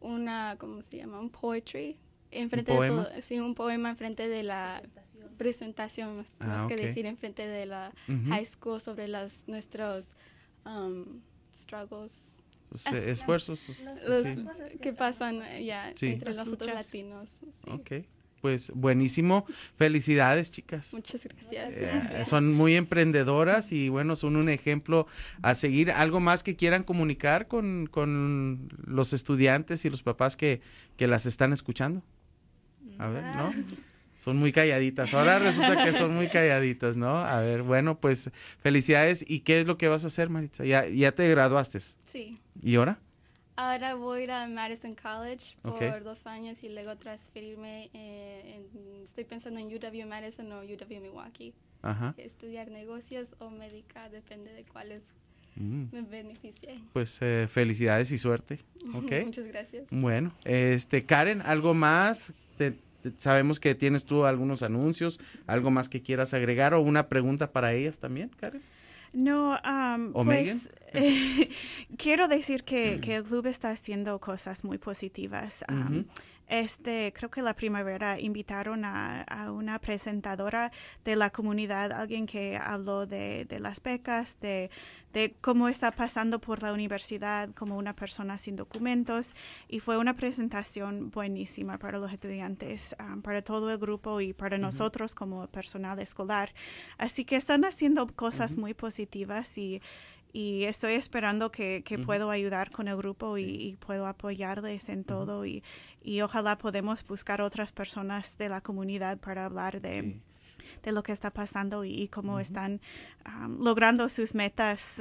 una ¿Cómo se llama? Un poetry. en ¿Un poema? De todo, sí, un poema enfrente de la presentación más, ah, que decir en frente de la high school sobre las, nuestros esfuerzos. que pasan ya entre los otros latinos. Ok pues buenísimo. Felicidades, chicas. Muchas gracias. Eh, son muy emprendedoras y bueno, son un ejemplo a seguir. ¿Algo más que quieran comunicar con, con los estudiantes y los papás que, que las están escuchando? A ver, ¿no? Ah son muy calladitas. Ahora resulta que son muy calladitas, ¿no? A ver, bueno, pues felicidades. ¿Y qué es lo que vas a hacer, Maritza? Ya, ya te graduaste. Sí. ¿Y ahora? Ahora voy a Madison College por dos años y luego transferirme. Eh, estoy pensando en UW Madison o UW Milwaukee. Ajá. Estudiar negocios o médica, depende de cuáles mm. me beneficien. Pues eh, felicidades y suerte. <laughs> Okay. Muchas gracias. Bueno, este Karen, ¿algo más? Te, sabemos que tienes tú algunos anuncios, algo más que quieras agregar o una pregunta para ellas también, Karen. No, um, pues <laughs> quiero decir que, el club <clears throat> está haciendo cosas muy positivas este, creo que la primavera invitaron a, una presentadora de la comunidad, alguien que habló de, las becas, de, cómo está pasando por la universidad como una persona sin documentos. Y fue una presentación buenísima para los estudiantes, um, para todo el grupo y para nosotros como personal escolar. Así que están haciendo cosas muy positivas y y estoy esperando que, que puedo ayudar con el grupo y, puedo apoyarles en todo y, ojalá podemos buscar otras personas de la comunidad para hablar de, lo que está pasando y, cómo están logrando sus metas.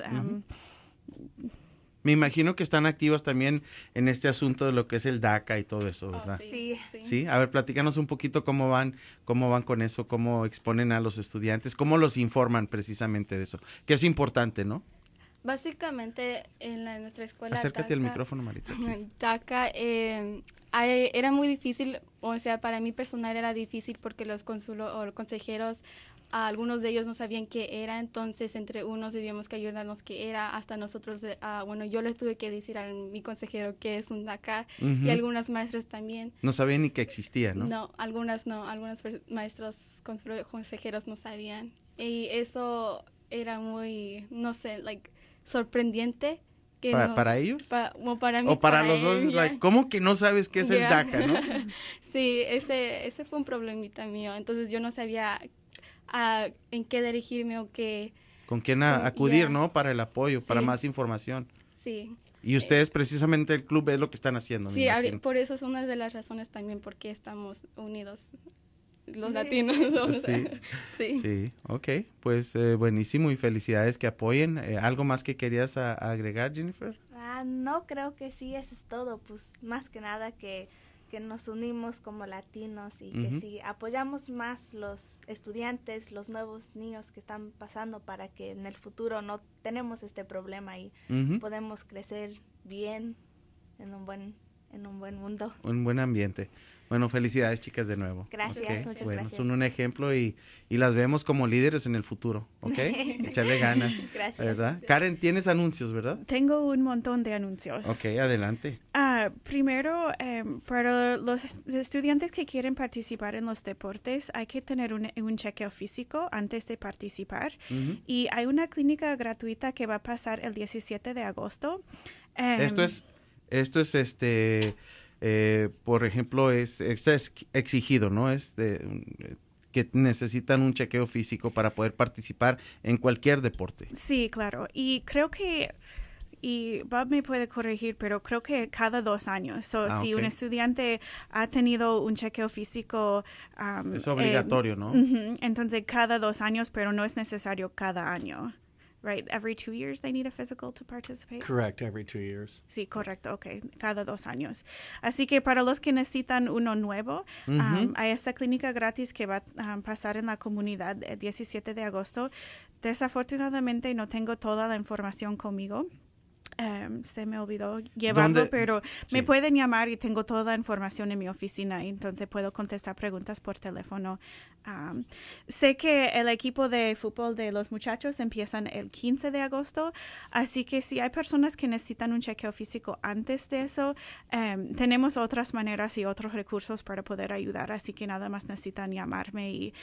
me imagino que están activos también en este asunto de lo que es el DACA y todo eso, oh, ¿verdad? sí, sí, sí. a ver, platícanos un poquito cómo van, cómo van con eso, cómo exponen a los estudiantes, cómo los informan precisamente de eso, que es importante, ¿no? Básicamente en, la, nuestra escuela... Acércate al micrófono, Marita. <laughs> Taca, eh, em, era muy difícil, o sea, para mí personal era difícil porque los consulos consejeros, algunos de ellos no sabían qué era, entonces entre unos debíamos que ayudarnos qué era, hasta nosotros, ah, bueno, yo les tuve que decir a mi consejero qué es un DACA y algunas maestras también. No sabían ni que existía, ¿no? No, algunas no, algunos maestros, consejeros no sabían. Y eso era muy, no sé, like sorprendiente. Que ¿Para, ellos? para mí, o para, los dos, como que no sabes qué es el DACA, no? <laughs> sí, ese, ese fue un problemita mío, entonces yo no sabía ah, en qué dirigirme o qué... Con quién acudir, ¿no? Para el apoyo, para más información. Sí. Y eh, ustedes precisamente el club es lo que están haciendo. Sí, por eso es una de las razones también porque estamos unidos los latinos. <laughs> sí. sí. ok. Pues eh, buenísimo y felicidades que apoyen. Eh, ¿Algo más que querías agregar, Jennifer? Ah, no, creo que sí, eso es todo. Pues más que nada que, que nos unimos como latinos y que sí apoyamos más los estudiantes, los nuevos niños que están pasando para que en el futuro no tenemos este problema y podemos crecer bien en un buen en un buen mundo. Un buen ambiente. Bueno, felicidades chicas de nuevo. Gracias, muchas muchas bueno, gracias. Son un ejemplo y, y, las vemos como líderes en el futuro, ¿ok? Echarle <laughs> ganas. <laughs> Gracias. ¿Verdad? Karen, tienes anuncios, ¿verdad? Tengo un montón de anuncios. Ok, adelante. Ah, primero, em, para los estudiantes que quieren participar en los deportes, hay que tener un, chequeo físico antes de participar. Y hay una clínica gratuita que va a pasar el 17 de agosto. esto em, es, esto es este eh, por ejemplo, es, es, exigido, ¿no? Es que necesitan un chequeo físico para poder participar en cualquier deporte. Sí, claro. Y creo que y Bob me puede corregir, pero creo que cada dos años. So, ah, si un estudiante ha tenido un chequeo físico... es eh, obligatorio, ¿no? entonces, cada dos años, pero no es necesario cada año right? Every two years they need a physical to participate. Correct, every two years. Sí, correcto, ok, cada dos años. Así que para los que necesitan uno nuevo, hay esta clínica gratis que va a pasar en la comunidad el eh, 17 de agosto. Desafortunadamente no tengo toda la información conmigo. Em, se me olvidó llevarlo, pero me pueden llamar y tengo toda la información en mi oficina, entonces puedo contestar preguntas por teléfono. sé que el equipo de fútbol de los muchachos empiezan el 15 de agosto, así que si hay personas que necesitan un chequeo físico antes de eso, em, tenemos otras maneras y otros recursos para poder ayudar, así que nada más necesitan llamarme y,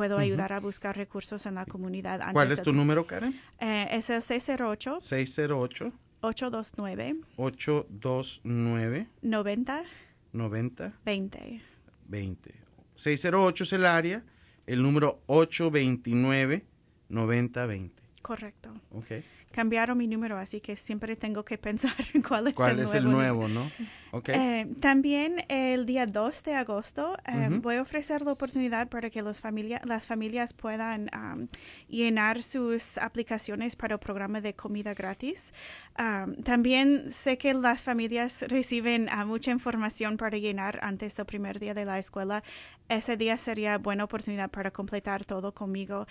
puedo ayudar a buscar recursos en la comunidad. ¿Cuál es tu número, Karen? Eh, es el 608. 608. 829. 829. 90. 90. 20. 20. 608 es el área, el número 829 9020. Correcto. Ok. Cambiaron mi número, así que siempre tengo que pensar <laughs> en cuál es el nuevo. ¿Cuál es el nuevo, no? Eh, también el día 2 de agosto eh, voy a ofrecer la oportunidad para que los familias las familias puedan llenar sus aplicaciones para el programa de comida gratis. también sé que las familias reciben ah, mucha información para llenar antes del primer día de la escuela. Ese día sería buena oportunidad para completar todo conmigo.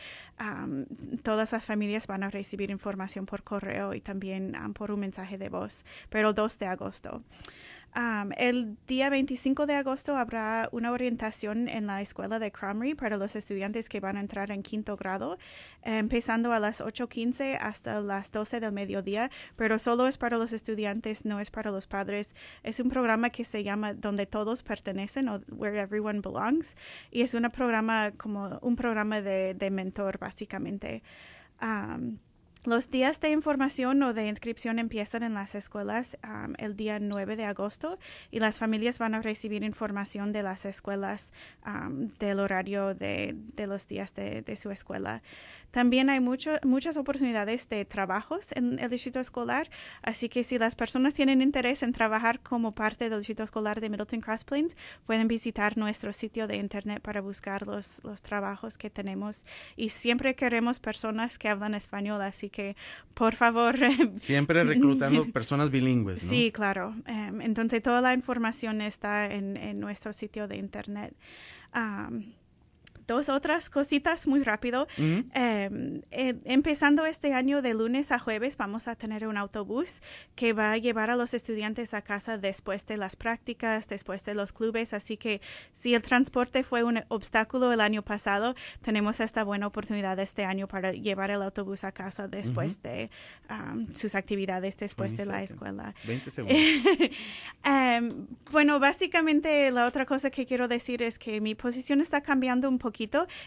todas las familias van a recibir información por correo y también por un mensaje de voz, pero el 2 de agosto el día 25 de agosto habrá una orientación en la escuela de Cromery para los estudiantes que van a entrar en quinto grado, empezando a las 8.15 hasta las 12 del mediodía, pero solo es para los estudiantes, no es para los padres. Es un programa que se llama Donde Todos Pertenecen o Where Everyone Belongs y es un programa como un programa de, mentor básicamente. Los días de información o de inscripción empiezan en las escuelas el día 9 de agosto y las familias van a recibir información de las escuelas, del horario de, los días de, su escuela. También hay mucho, muchas oportunidades de trabajos en el distrito escolar, así que si las personas tienen interés en trabajar como parte del distrito escolar de Middleton Cross Plains, pueden visitar nuestro sitio de internet para buscar los, los trabajos que tenemos. Y siempre queremos personas que hablan español, así que por favor. <laughs> Siempre reclutando personas bilingües. ¿no? Sí, claro. Em, entonces toda la información está en, nuestro sitio de internet dos otras cositas muy rápido. Em, eh, empezando este año de lunes a jueves vamos a tener un autobús que va a llevar a los estudiantes a casa después de las prácticas, después de los clubes. Así que si el transporte fue un obstáculo el año pasado, tenemos esta buena oportunidad este año para llevar el autobús a casa después de sus actividades, después de la escuela. <laughs> Em, bueno, básicamente la otra cosa que quiero decir es que mi posición está cambiando un poquito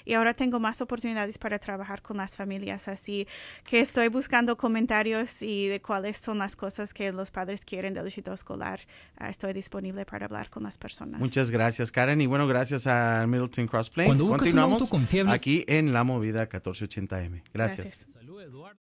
y ahora tengo más oportunidades para trabajar con las familias. Así que estoy buscando comentarios y de cuáles son las cosas que los padres quieren del éxito escolar. Ah, estoy disponible para hablar con las personas. Muchas gracias, Karen. Y bueno, gracias a Middleton Cross Plains. Cuando Continuamos aquí en La Movida 1480M. gracias. gracias.